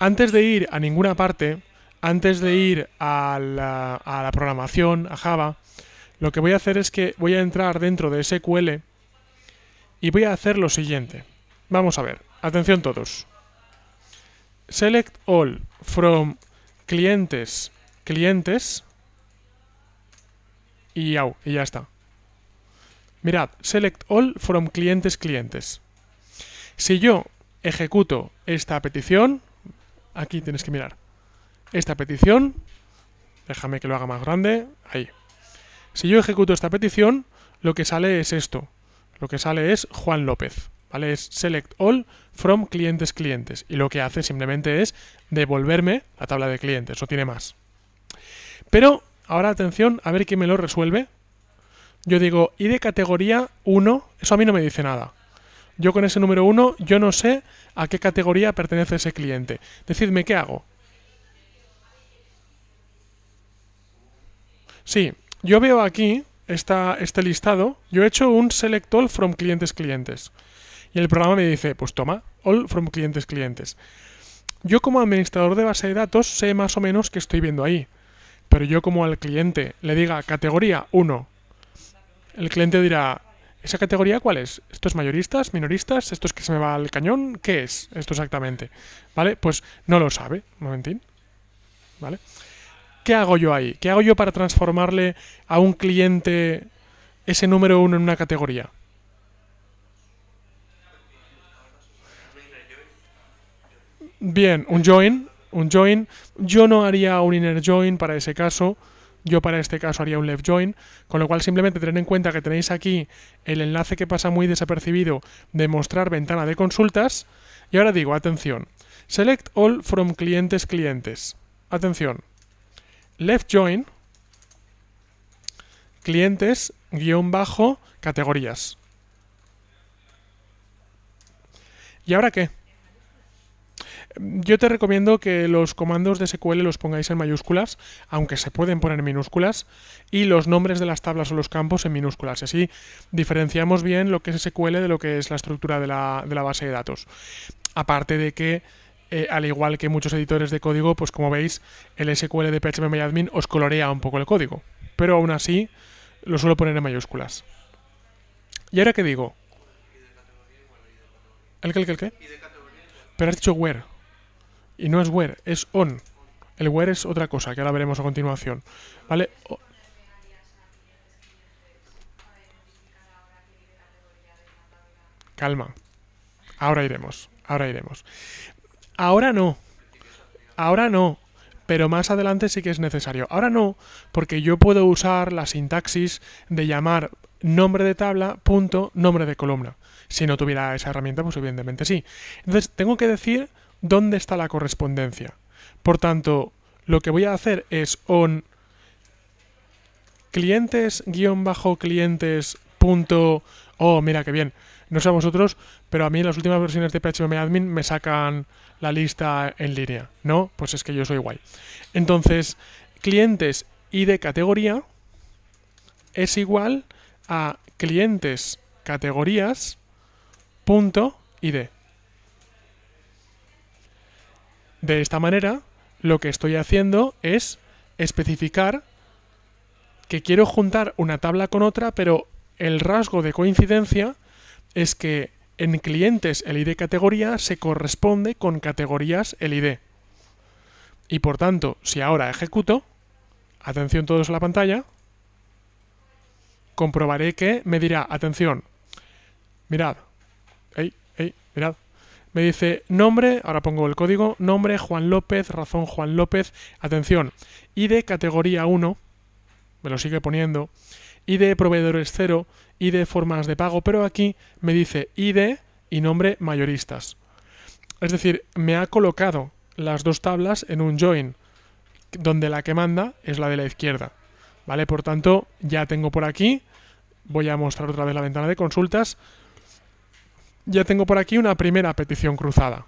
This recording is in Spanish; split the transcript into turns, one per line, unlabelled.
antes de ir a ninguna parte, antes de ir a la, programación, a Java, lo que voy a hacer es que voy a entrar dentro de SQL y voy a hacer lo siguiente. Vamos a ver, atención todos. Select all from clientes, clientes y, y ya está. Mirad, select all from clientes, clientes. Si yo ejecuto esta petición, Aquí tienes que mirar. Esta petición, déjame que lo haga más grande, ahí. Si yo ejecuto esta petición, lo que sale es esto. Lo que sale es Juan López. ¿Vale? Es select all from clientes clientes. Y lo que hace simplemente es devolverme la tabla de clientes, no tiene más. Pero, ahora atención, a ver quién me lo resuelve. Yo digo, y de categoría 1, eso a mí no me dice nada. Yo con ese número uno, yo no sé a qué categoría pertenece ese cliente. Decidme qué hago. Sí, yo veo aquí está este listado. Yo he hecho un select all from clientes clientes. Y el programa me dice, pues toma, all from clientes clientes. Yo como administrador de base de datos sé más o menos qué estoy viendo ahí. Pero yo como al cliente le diga categoría 1, el cliente dirá, ¿Esa categoría cuál es? ¿Esto es mayoristas, minoristas? ¿Esto es que se me va al cañón? ¿Qué es esto exactamente? ¿Vale? Pues no lo sabe, un momentín. ¿Vale? ¿Qué hago yo ahí? ¿Qué hago yo para transformarle a un cliente ese número uno en una categoría? Bien, un join, un join. Yo no haría un inner join para ese caso. Yo para este caso haría un left join, con lo cual simplemente tened en cuenta que tenéis aquí el enlace que pasa muy desapercibido de mostrar ventana de consultas. Y ahora digo, atención, select all from clientes clientes. Atención, left join, clientes, guión bajo, categorías. ¿Y ahora qué? Yo te recomiendo que los comandos de SQL los pongáis en mayúsculas, aunque se pueden poner en minúsculas, y los nombres de las tablas o los campos en minúsculas. Así diferenciamos bien lo que es SQL de lo que es la estructura de la, de la base de datos. Aparte de que eh, al igual que muchos editores de código, pues como veis, el SQL de PHPMyAdmin os colorea un poco el código. Pero aún así, lo suelo poner en mayúsculas. ¿Y ahora qué digo? ¿El qué, el qué, el qué? Pero has dicho where. Y no es where, es on. El where es otra cosa, que ahora veremos a continuación. ¿Vale? Calma. Ahora iremos. Ahora iremos. Ahora no. Ahora no. Pero más adelante sí que es necesario. Ahora no, porque yo puedo usar la sintaxis de llamar nombre de tabla, punto, nombre de columna. Si no tuviera esa herramienta, pues evidentemente sí. Entonces, tengo que decir dónde está la correspondencia. Por tanto, lo que voy a hacer es on clientes-clientes. Oh, mira qué bien. No sé a vosotros, pero a mí en las últimas versiones de phpMyAdmin Admin me sacan la lista en línea, ¿no? Pues es que yo soy guay. Entonces, clientes y de categoría es igual a clientes categorías punto id. De esta manera, lo que estoy haciendo es especificar que quiero juntar una tabla con otra, pero el rasgo de coincidencia es que en clientes el ID categoría se corresponde con categorías el ID. Y por tanto, si ahora ejecuto, atención todos a la pantalla, comprobaré que me dirá, atención, mirad, ey, ey, mirad, me dice nombre, ahora pongo el código, nombre Juan López, razón Juan López, atención, ID categoría 1, me lo sigue poniendo, ID proveedores 0, ID formas de pago, pero aquí me dice ID y nombre mayoristas. Es decir, me ha colocado las dos tablas en un join, donde la que manda es la de la izquierda. ¿Vale? Por tanto, ya tengo por aquí, voy a mostrar otra vez la ventana de consultas, ya tengo por aquí una primera petición cruzada.